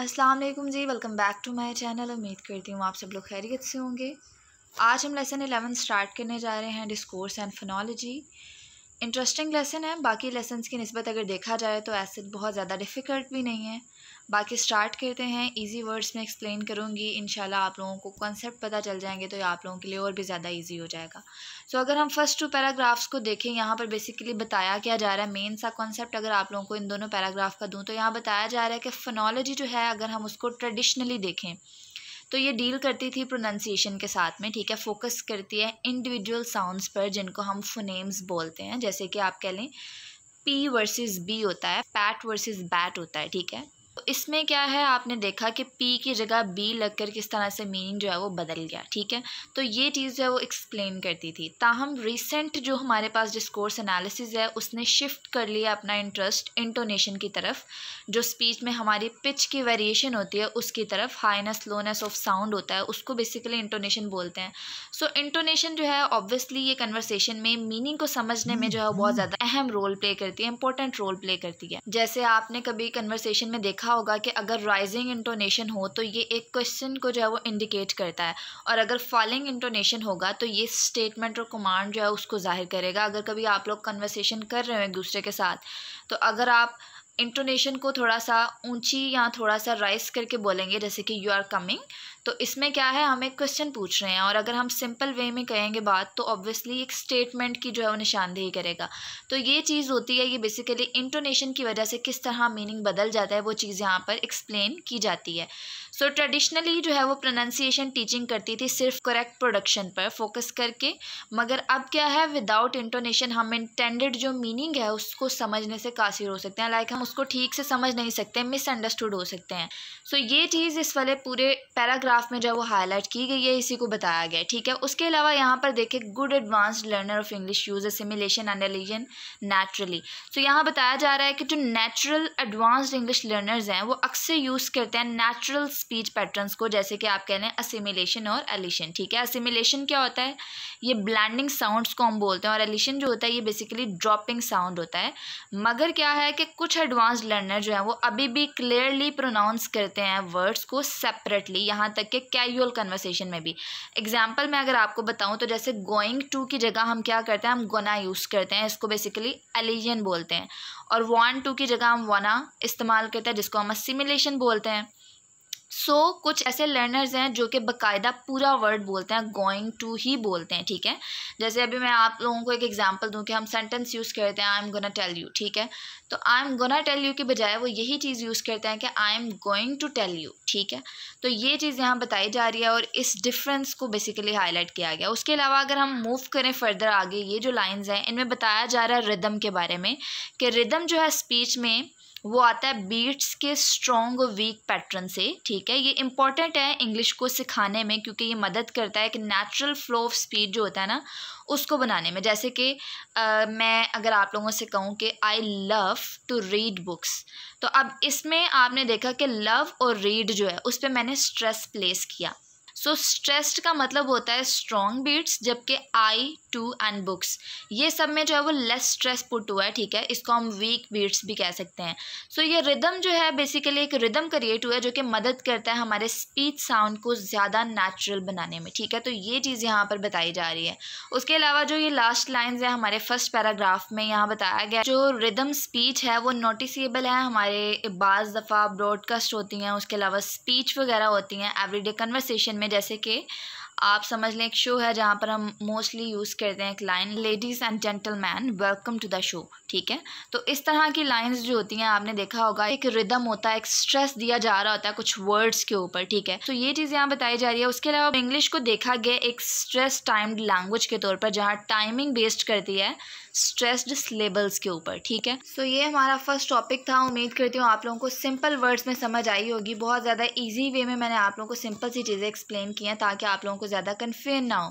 अस्सलाम वालेकुम जी welcome back to my channel उम्मीद करती हूँ आप सब लोग खैरियत से होंगे आज हम लेसन एलेवन स्टार्ट करने जा रहे हैं discourse and phonology interesting lesson है बाकी लेसन की नस्बत अगर देखा जाए तो ऐसे बहुत ज़्यादा डिफ़िकल्ट भी नहीं है बाकी स्टार्ट करते हैं इजी वर्ड्स में एक्सप्लेन करूँगी इन आप लोगों को कॉन्सेप्ट पता चल जाएंगे तो ये आप लोगों के लिए और भी ज़्यादा ईजी हो जाएगा सो so, अगर हम फर्स्ट टू पैराग्राफ्स को देखें यहाँ पर बेसिकली बताया क्या जा रहा है मेन सा कॉन्सेप्ट अगर आप लोगों को इन दोनों पैराग्राफ का दूँ तो यहाँ बताया जा रहा है कि फनोलॉजी जो है अगर हम उसको ट्रेडिशनली देखें तो ये डील करती थी प्रोनाउंसिएशन के साथ में ठीक है फोकस करती है इंडिविजुअल साउंड्स पर जिनको हम फोनेम्स बोलते हैं जैसे कि आप कह लें पी वर्सेस बी होता है पैट वर्सेस बैट होता है ठीक है तो इसमें क्या है आपने देखा कि पी की जगह बी लगकर किस तरह से मीनिंग जो है वो बदल गया ठीक है तो ये चीज़ जो है वो एक्सप्लेन करती थी ताहम रिसेंट जो हमारे पास डिस्कोर्स एनालिसिस है उसने शिफ्ट कर लिया अपना इंटरेस्ट इंटोनेशन की तरफ जो स्पीच में हमारी पिच की वेरिएशन होती है उसकी तरफ हाईनेस लोनेस ऑफ साउंड होता है उसको बेसिकली इंटोनेशन बोलते हैं सो so, इंटोनेशन जो है ऑब्वियसली ये कन्वर्सेशन में मीनिंग को समझने में जो है बहुत हम्म। ज़्यादा अहम रोल प्ले करती है इंपॉर्टेंट रोल प्ले करती है जैसे आपने कभी कन्वर्सेशन में देखा देखा होगा कि अगर राइजिंग इंटोनेशन हो तो ये एक क्वेश्चन को जो है वो इंडिकेट करता है और अगर फॉलिंग इंटोनेशन होगा तो ये स्टेटमेंट और कमांड जो है उसको जाहिर करेगा अगर कभी आप लोग कन्वर्सेशन कर रहे हो एक दूसरे के साथ तो अगर आप इंटोनेशन को थोड़ा सा ऊंची या थोड़ा सा राइस करके बोलेंगे जैसे कि यू आर कमिंग तो इसमें क्या है हम एक क्वेश्चन पूछ रहे हैं और अगर हम सिंपल वे में कहेंगे बात तो ऑब्वियसली एक स्टेटमेंट की जो है वो निशानदेही करेगा तो ये चीज़ होती है ये बेसिकली इंटोनेशन की वजह से किस तरह मीनिंग बदल जाता है वो चीज़ यहाँ पर एक्सप्लेन की जाती है सो so, ट्रेडिशनली जो है वो प्रोनाउंसिएशन टीचिंग करती थी सिर्फ करेक्ट प्रोडक्शन पर फोकस करके मगर अब क्या है विदाउट इंटोनेशन हम इंटेंडेड जो मीनिंग है उसको समझने से कासिर हो सकते हैं लाइक like, हम उसको ठीक से समझ नहीं सकते मिसअंडरस्टूड हो सकते हैं सो so, ये चीज़ इस वाले पूरे पैराग्राफ में जो है वो हाईलाइट की गई है इसी को बताया गया ठीक है उसके अलावा यहाँ पर देखे good advanced learner of English use assimilation and elision naturally so यहाँ बताया जा रहा है कि जो नेचुरल एडवांस्ड इंग्लिश लर्नर्स हैं वो अक्सर यूज़ करते हैं नेचुरल स्पीच पैटर्न्स को जैसे कि आप कह लें असिमिलेशन और एलिशन ठीक है असिमिलेशन क्या होता है ये ब्लैंडिंग साउंड्स को हम बोलते हैं और एलिशन जो होता है ये बेसिकली ड्रॉपिंग साउंड होता है मगर क्या है कि कुछ एडवांस लर्नर जो है वो अभी भी क्लियरली प्रोनाउंस करते हैं वर्ड्स को सेपरेटली यहाँ तक कि कैजुअल कन्वर्सेशन में भी एग्जाम्पल मैं अगर आपको बताऊँ तो जैसे गोइंग टू की जगह हम क्या करते हैं हम गोना यूज़ करते हैं इसको बेसिकली एलिजन बोलते हैं और वन टू की जगह हम वना इस्तेमाल करते हैं जिसको हम असिमिलेशन बोलते हैं सो so, कुछ ऐसे लर्नर्स हैं जो कि बकायदा पूरा वर्ड बोलते हैं गोइंग टू ही बोलते हैं ठीक है जैसे अभी मैं आप लोगों को एक एग्जांपल दूं कि हम सेंटेंस यूज़ करते हैं I am gonna tell you ठीक है तो I am gonna tell you के बजाय वो यही चीज़ यूज़ करते हैं कि I am going to tell you ठीक है तो ये चीज़ यहाँ बताई जा रही है और इस डिफ़्रेंस को बेसिकली हाईलाइट किया गया उसके अलावा अगर हम मूव करें फर्दर आगे ये जो लाइन्स हैं इनमें बताया जा रहा है रिदम के बारे में कि रिदम जो है स्पीच में वो आता है बीट्स के स्ट्रॉन्ग और वीक पैटर्न से ठीक है ये इंपॉर्टेंट है इंग्लिश को सिखाने में क्योंकि ये मदद करता है कि नेचुरल फ्लो ऑफ स्पीड जो होता है ना उसको बनाने में जैसे कि मैं अगर आप लोगों से कहूँ कि I love to read books तो अब इसमें आपने देखा कि लव और रीड जो है उस पर मैंने स्ट्रेस प्लेस किया सो so, स्ट्रेस्ड का मतलब होता है स्ट्रॉन्ग बीट्स जबकि आई टू एंड बुक्स ये सब में जो है वो लेस स्ट्रेस पुट हुआ है ठीक है इसको हम वीक बीट्स भी कह सकते हैं सो so, ये रिदम जो है बेसिकली एक रिदम क्रिएट हुआ है जो कि मदद करता है हमारे स्पीच साउंड को ज़्यादा नेचुरल बनाने में ठीक है तो ये चीज़ यहाँ पर बताई जा रही है उसके अलावा जो ये लास्ट लाइन्स है हमारे फर्स्ट पैराग्राफ में यहाँ बताया गया जो रिदम स्पीच है वो नोटिसबल है हमारे बाज़ दफ़ा ब्रॉडकास्ट होती हैं उसके अलावा स्पीच वगैरह होती हैं एवरीडे कन्वर्सेशन में जैसे कि आप समझ लें एक शो है जहाँ पर हम मोस्टली यूज़ करते हैं एक line ladies and gentleman welcome to the show ठीक है तो इस तरह की लाइंस जो होती हैं आपने देखा होगा एक रिदम होता है एक स्ट्रेस दिया जा रहा होता है कुछ वर्ड्स के ऊपर ठीक है तो ये चीज़ यहाँ बताई जा रही है उसके अलावा इंग्लिश को देखा गया एक स्ट्रेस टाइम्ड लैंग्वेज के तौर पर जहाँ टाइमिंग बेस्ड करती है स्ट्रेस्ड सिलेबल्स के ऊपर ठीक है सो so, ये हमारा फर्स्ट टॉपिक था उम्मीद करती हूँ आप लोगों को सिंपल वर्ड्स में समझ आई होगी बहुत ज़्यादा ईजी वे में मैंने आप लोगों को सिंपल सी चीज़ें एक्सप्लेन की हैं ताकि आप लोगों को ज़्यादा कन्फ्यूज ना हो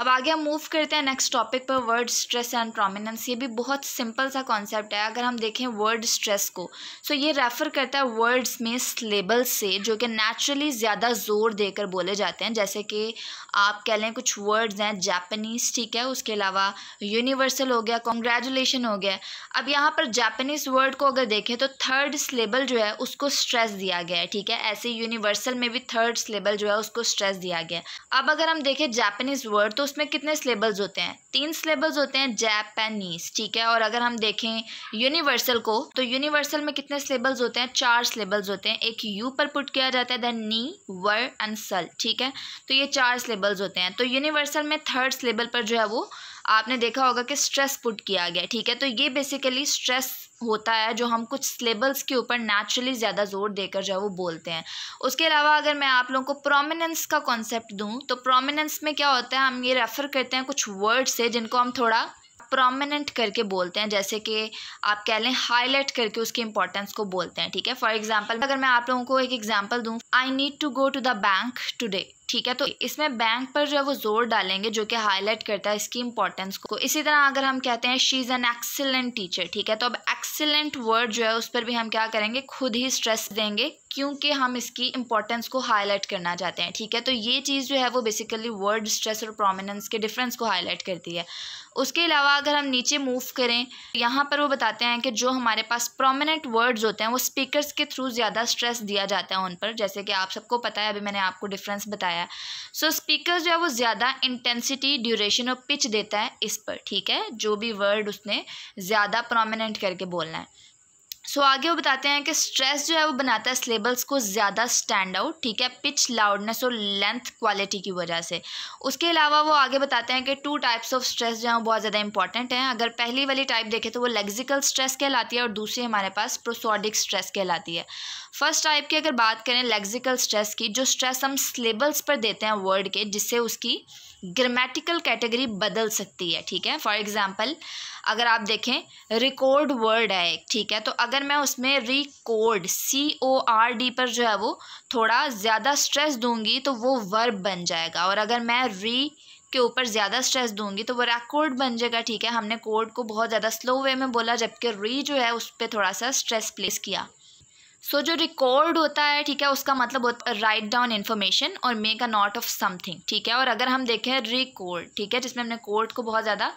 अब आगे हम मूव करते हैं नेक्स्ट टॉपिक पर वर्ड स्ट्रेस एंड प्रोमिनेंस ये भी बहुत सिंपल सा कॉन्सेप्ट है अगर हम देखें वर्ड स्ट्रेस को सो so ये रेफर करता है वर्ड्स में स्लेबल से जो कि नेचुरली ज़्यादा जोर देकर बोले जाते हैं जैसे कि आप कह लें कुछ वर्ड्स हैं जापानीज़ ठीक है उसके अलावा यूनिवर्सल हो गया कॉन्ग्रेचुलेशन हो गया अब यहाँ पर जापानीज़ वर्ड को अगर देखें तो थर्ड स्लेबल जो है उसको स्ट्रेस दिया गया है ठीक है ऐसे यूनिवर्सल में भी थर्ड स्लेबल जो है उसको स्ट्रेस दिया गया अब अगर हम देखें जापानीज़ वर्ड तो उसमें कितने सिलेबल्स होते हैं तीन सिलेबल्स होते हैं जैपनीज ठीक है और अगर हम देखें यूनिवर्सल को तो यूनिवर्सल में कितने सिलेबल्स होते हैं चार सिलेबल्स होते हैं एक यू पर पुट किया जाता है देन नी वर एंड सल ठीक है तो ये चार सिलेबल्स होते हैं तो यूनिवर्सल में थर्ड सिलेबल पर जो है वो आपने देखा होगा कि स्ट्रेस पुट किया गया ठीक है तो ये बेसिकली स्ट्रेस होता है जो हम कुछ सिलेबल्स के ऊपर नेचुरली ज़्यादा जोर देकर जो है वो बोलते हैं उसके अलावा अगर मैं आप लोगों को प्रोमिनेंस का कॉन्सेप्ट दूँ तो प्रोमिनेंस में क्या होता है हम ये रेफ़र करते हैं कुछ वर्ड से जिनको हम थोड़ा प्रोमिनेंट करके बोलते हैं जैसे कि आप कह लें हाईलाइट करके उसकी इंपॉर्टेंस को बोलते हैं ठीक है फॉर एग्जाम्पल अगर मैं आप लोगों को एक एग्जाम्पल दूँ I need to go to the bank today ठीक है तो इसमें बैंक पर जो है वो जोर डालेंगे जो कि हाईलाइट करता है इसकी इंपॉर्टेंस को इसी तरह अगर हम कहते हैं she is an excellent teacher ठीक है तो अब एक्सीलेंट वर्ड जो है उस पर भी हम क्या करेंगे खुद ही स्ट्रेस देंगे क्योंकि हम इसकी इंपॉर्टेंस को हाईलाइट करना चाहते हैं ठीक है तो ये चीज़ जो है वो बेसिकली वर्ड स्ट्रेस और प्रोमिनेंस के डिफरेंस को हाईलाइट करती है उसके अलावा अगर हम नीचे मूव करें यहाँ पर वो बताते हैं कि जो हमारे पास प्रोमिनेंट वर्ड्स होते हैं वो स्पीकर्स के थ्रू ज़्यादा स्ट्रेस दिया जाता है उन पर जैसे कि आप सबको पता है अभी मैंने आपको डिफरेंस बताया सो so, स्पीकर जो है वो ज़्यादा इंटेंसिटी ड्यूरेशन और पिच देता है इस पर ठीक है जो भी वर्ड उसने ज़्यादा प्रोमिनेंट करके बोलना है सो so, आगे वो बताते हैं कि स्ट्रेस जो है वो बनाता है सिलेबल्स को ज़्यादा स्टैंड आउट ठीक है पिच लाउडनेस और लेंथ क्वालिटी की वजह से उसके अलावा वो आगे बताते हैं कि टू टाइप्स ऑफ स्ट्रेस जो है वो बहुत ज़्यादा इंपॉर्टेंट हैं अगर पहली वाली टाइप देखें तो वो लेग्जिकल स्ट्रेस कहलाती है और दूसरी हमारे पास प्रोसोडिक स्ट्रेस कहलाती है फर्स्ट टाइप की अगर बात करें लेग्जिकल स्ट्रेस की जो स्ट्रेस हम सिलेबल्स पर देते हैं वर्ड के जिससे उसकी ग्रामेटिकल कैटेगरी बदल सकती है ठीक है फॉर एग्ज़ाम्पल अगर आप देखें रिकॉर्ड वर्ड है एक ठीक है तो अगर मैं उसमें record C O R D पर जो है वो थोड़ा ज़्यादा स्ट्रेस दूंगी तो वो वर्ब बन जाएगा और अगर मैं री के ऊपर ज़्यादा स्ट्रेस दूंगी तो वो रिकॉर्ड बन जाएगा ठीक है हमने कोड को बहुत ज़्यादा स्लो वे में बोला जबकि री जो है उस पर थोड़ा सा स्ट्रेस प्लेस किया सो so, जो रिकॉर्ड होता है ठीक है उसका मतलब होता है राइट डाउन इन्फॉर्मेशन और make a note of something ठीक है और अगर हम देखें रिकॉर्ड ठीक है जिसमें हमने कोर्ट को बहुत ज़्यादा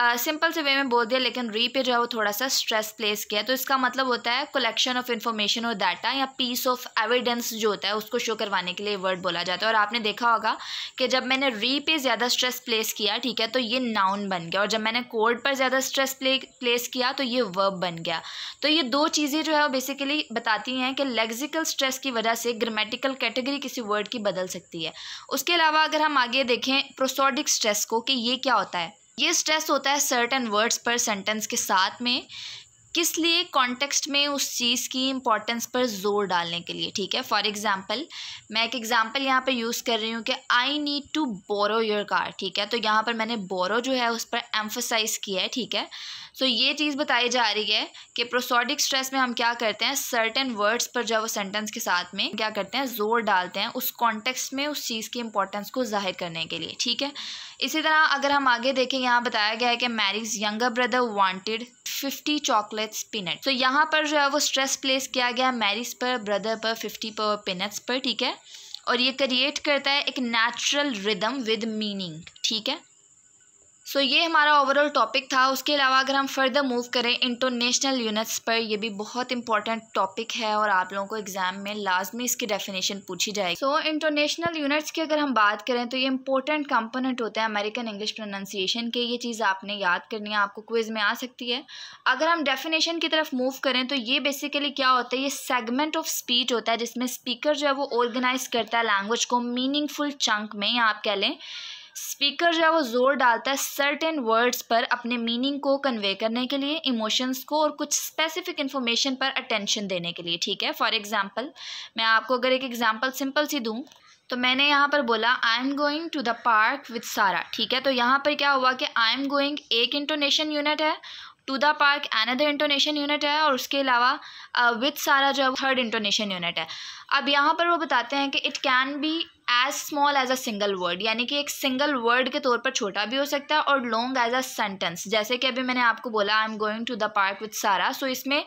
सिंपल से वे में बोल दिया लेकिन री पे जो है वो थोड़ा सा स्ट्रेस प्लेस किया तो इसका मतलब होता है कलेक्शन ऑफ इन्फॉर्मेशन और डाटा या पीस ऑफ एविडेंस जो होता है उसको शो करवाने के लिए वर्ड बोला जाता है और आपने देखा होगा कि जब मैंने री पे ज़्यादा स्ट्रेस प्लेस किया ठीक है तो ये नाउन बन गया और जब मैंने कोड पर ज़्यादा स्ट्रेस प्लेस किया तो ये वर्ब बन गया तो ये दो चीज़ें जो है वो बेसिकली बताती हैं कि लेग्जिकल स्ट्रेस की वजह से ग्रामेटिकल कैटेगरी किसी वर्ड की बदल सकती है उसके अलावा अगर हम आगे देखें प्रोसोडिक स्ट्रेस को कि ये क्या होता है ये स्ट्रेस होता है सर्टन वर्ड्स पर सेंटेंस के साथ में किस लिए कॉन्टेक्स्ट में उस चीज़ की इम्पोर्टेंस पर जोर डालने के लिए ठीक है फॉर एग्ज़ाम्पल मैं एक एग्ज़ाम्पल यहाँ पर यूज़ कर रही हूँ कि I need to borrow your car ठीक है तो यहाँ पर मैंने बोरो जो है उस पर एम्फोसाइज किया है ठीक है सो so, ये चीज़ बताई जा रही है कि प्रोसोडिक स्ट्रेस में हम क्या करते हैं सर्टन वर्ड्स पर जो वो सेंटेंस के साथ में क्या करते हैं जोर डालते हैं उस कॉन्टेक्स्ट में उस चीज़ की इंपॉर्टेंस को जाहिर करने के लिए ठीक है इसी तरह अगर हम आगे देखें यहाँ बताया गया है कि Mary's younger brother wanted fifty chocolates peanut तो यहाँ पर जो है वो स्ट्रेस प्लेस किया गया मैरिज पर ब्रदर पर फिफ्टी पर पिनट्स पर ठीक है और ये क्रिएट करता है एक नेचुरल रिदम विद मीनिंग ठीक है सो so, ये हमारा ओवरऑल टॉपिक था उसके अलावा अगर हम फर्दर मूव करें इंटरनेशनल यूनिट्स पर यह भी बहुत इंपॉर्टेंट टॉपिक है और आप लोगों को एग्जाम में लाजमी इसकी डेफिनेशन पूछी जाएगी सो इंटरनेशनल यूनिट्स की अगर हम बात करें तो ये इंपॉर्टेंट कंपोनेंट होता है अमेरिकन इंग्लिश प्रोनाउंसिएशन के ये चीज़ आपने याद करनी है आपको क्विज में आ सकती है अगर हम डेफिनेशन की तरफ मूव करें तो ये बेसिकली क्या होता है ये सेगमेंट ऑफ स्पीच होता है जिसमें स्पीकर जो है वो ऑर्गेनाइज करता है लैंग्वेज को मीनिंगफुल चंक में या आप कह लें स्पीकर जो है वो ज़ोर डालता है सर्टेन वर्ड्स पर अपने मीनिंग को कन्वे करने के लिए इमोशंस को और कुछ स्पेसिफिक इन्फॉर्मेशन पर अटेंशन देने के लिए ठीक है फॉर एग्ज़ाम्पल मैं आपको अगर एक एग्ज़ाम्पल सिंपल सी दूँ तो मैंने यहाँ पर बोला I am going to the park with Sara ठीक है तो यहाँ पर क्या हुआ कि आई एम गोइंग एक इंटोनेशन यूनिट है to the park another intonation unit है और उसके अलावा विद uh, सारा जो है थर्ड इंटोनेशन यूनिट है अब यहाँ पर वो बताते हैं कि it can be as small as a single word यानी कि एक सिंगल वर्ड के तौर पर छोटा भी हो सकता है और लॉन्ग एज अ सेंटेंस जैसे कि अभी मैंने आपको बोला I am going to the park with Sara so इसमें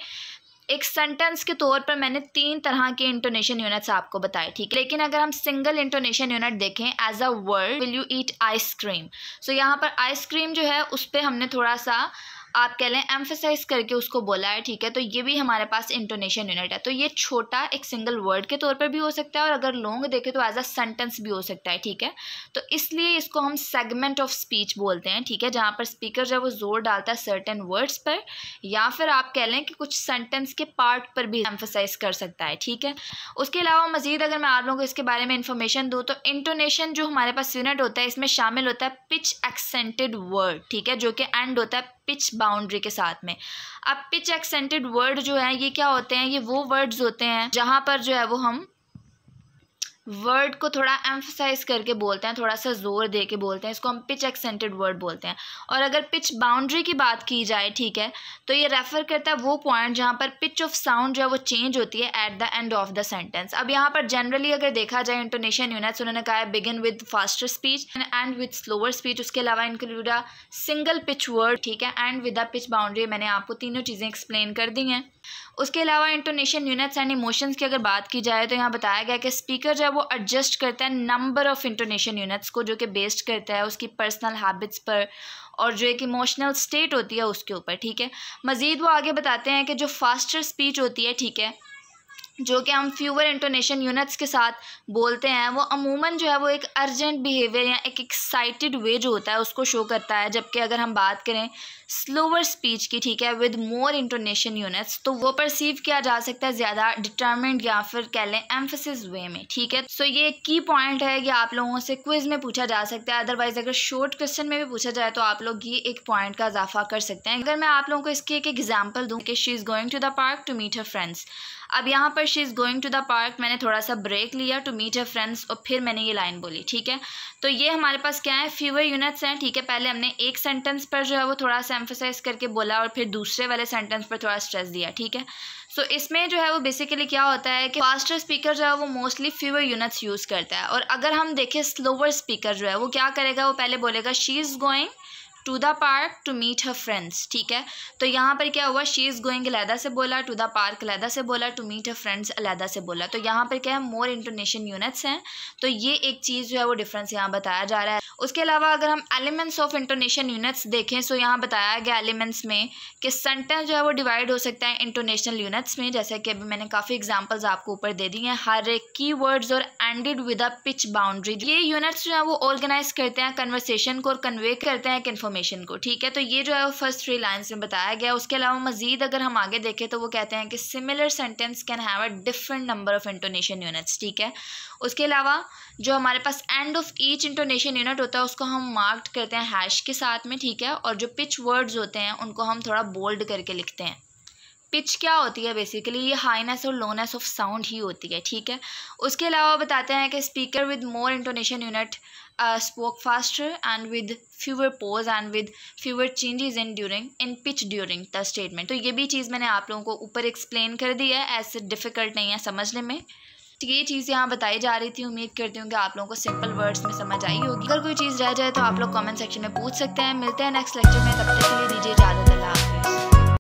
एक सेंटेंस के तौर पर मैंने तीन तरह के इंटोनेशन यूनिट्स आपको बताए ठीक है लेकिन अगर हम सिंगल इंटोनेशन यूनिट देखें as a word will you eat ice cream so यहाँ पर आइसक्रीम जो है उस पर हमने थोड़ा सा आप कह लें एम्फेसाइज करके उसको बोला है ठीक है तो ये भी हमारे पास इंटोनेशन यूनिट है तो ये छोटा एक सिंगल वर्ड के तौर पर भी हो सकता है और अगर लॉन्ग देखें तो एज अ सेंटेंस भी हो सकता है ठीक है तो इसलिए इसको हम सेगमेंट ऑफ स्पीच बोलते हैं ठीक है जहाँ पर स्पीकर जो है वो जोर डालता है सर्टन वर्ड्स पर या फिर आप कह लें कि कुछ सेंटेंस के पार्ट पर भी एम्फेसाइज कर सकता है ठीक है उसके अलावा मजीद अगर मैं आप लोगों को इसके बारे में इंफॉर्मेशन दूँ तो इंटोनेशन जो हमारे पास यूनिट होता है इसमें शामिल होता है पिच एक्सेंटेड वर्ड ठीक है जो कि एंड होता है पिच बाउंड्री के साथ में अब पिच एक्सेंटेड वर्ड जो है ये क्या होते हैं ये वो वर्ड्स होते हैं जहाँ पर जो है वो हम वर्ड को थोड़ा एम्फोसाइज करके बोलते हैं थोड़ा सा जोर दे के बोलते हैं इसको हम पिच एक्सेंटेड वर्ड बोलते हैं और अगर पिच बाउंड्री की बात की जाए ठीक है तो ये रेफर करता है वो पॉइंट जहाँ पर पिच ऑफ साउंड जो है वो चेंज होती है at the end of the sentence अब यहाँ पर जनरली अगर देखा जाए इंटोनेशियन यूनिट्स उन्होंने कहा है begin with faster speech end with slower speech उसके अलावा include a single pitch word ठीक है end with a pitch boundary मैंने आपको तीनों चीज़ें एक्सप्लेन कर दी हैं उसके अलावा इंटोनेशियन यूनिट्स एंड इमोशंस की अगर बात की जाए तो यहाँ बताया गया कि स्पीकर जो वो एडजस्ट करता है नंबर ऑफ़ इंटोनेशन यूनिट्स को जो कि बेस्ड करता है उसकी पर्सनल हैबिट्स पर और जो एक इमोशनल स्टेट होती है उसके ऊपर ठीक है मज़ीद वो आगे बताते हैं कि जो फास्टर स्पीच होती है ठीक है जो कि हम फ्यूअर इंटोनेशन यूनिट्स के साथ बोलते हैं वो अमूमन जो है वो एक अर्जेंट बिहेवियर या एक एक्साइटेड वे जो होता है उसको शो करता है जबकि अगर हम बात करें स्लोअर स्पीच की ठीक है विद मोर इंटोनेशन यूनिट्स तो वो परसीव किया जा सकता है ज़्यादा डिटर्मेंट या फिर कह लें एम्फोसिस वे में ठीक है सो so ये की पॉइंट है कि आप लोगों से क्विज में पूछा जा सकता है अदरवाइज अगर शॉर्ट क्वेश्चन में भी पूछा जाए तो आप लोग ये एक पॉइंट का इजाफा कर सकते हैं अगर मैं आप लोगों को इसकी एक एग्जाम्पल दूँ कि she is going to the park to meet her friends अब यहाँ पर she is going to the park मैंने थोड़ा सा ब्रेक लिया टू मीट हर फ्रेंड्स और फिर मैंने ये लाइन बोली ठीक है तो ये हमारे पास क्या है फ्यूअर यूनिट्स हैं ठीक है पहले हमने एक सेंटेंस पर जो है वो थोड़ा सा एम्फोसाइज करके बोला और फिर दूसरे वाले सेंटेंस पर थोड़ा स्ट्रेस दिया ठीक है सो so, इसमें जो है वो बेसिकली क्या होता है कि फास्टर स्पीकर जो है वो मोस्टली फ्यूअर यूनिट्स यूज़ करता है और अगर हम देखें स्लोअर स्पीकर जो है वो क्या करेगा वो पहले बोलेगा she is going to the park to meet her friends ठीक है तो यहाँ पर क्या हुआ शी इज़ गोइंग अलहदा से बोला टू द पार्क अलहदा से बोला टू मीट हर फ्रेंड्स अलहदा से बोला तो यहाँ पर क्या है मोर इंटोनेशन यूनिट्स हैं तो ये एक चीज़ जो है वो डिफरेंस यहाँ बताया जा रहा है उसके अलावा अगर हम एलिमेंट्स ऑफ इंटोनेशन यूनिट्स देखें सो यहाँ बताया गया एलिमेंट्स में कि सेंटेंस जो है वो डिवाइड हो सकता है इंटोनेशनल यूनिट्स में जैसे कि अभी मैंने काफ़ी एग्जांपल्स आपको ऊपर दे दी हैं हर एक की वर्ड्स और ended with a pitch boundary ये यूनिट्स जो है वो ऑर्गेनाइज करते हैं कन्वर्सेशन को और कन्वे करते हैं एक इन्फॉर्मेशन को ठीक है तो ये जो है वो फर्स्ट थ्री लाइन्स में बताया गया उसके अलावा मजीद अगर हम आगे देखें तो वो कहते हैं कि similar sentence can have a different number of intonation units ठीक है उसके अलावा जो हमारे पास end of each intonation unit होता है उसको हम मार्क्ड करते हैं हैश के साथ में ठीक है और जो पिच वर्ड्स होते हैं उनको हम थोड़ा बोल्ड करके लिखते हैं पिच क्या होती है बेसिकली ये हाईनेस और लोनेस ऑफ साउंड ही होती है ठीक है उसके अलावा बताते हैं कि speaker with more intonation unit spoke faster and with fewer pause and with fewer changes in during in pitch during the statement तो ये भी चीज़ मैंने आप लोगों को ऊपर एक्सप्लेन कर दी है ऐसे डिफ़िकल्ट नहीं है समझने में तो ये चीज़ यहाँ बताई जा रही थी उम्मीद करती हूँ कि आप लोगों को सिंपल वर्ड्स में समझ आई होगी अगर कोई चीज़ रह जाए तो आप लोग कमेंट सेक्शन में पूछ सकते हैं मिलते हैं नेक्स्ट लेक्चर में तब तक के लिए दीजिए इजाज़त अल्लाह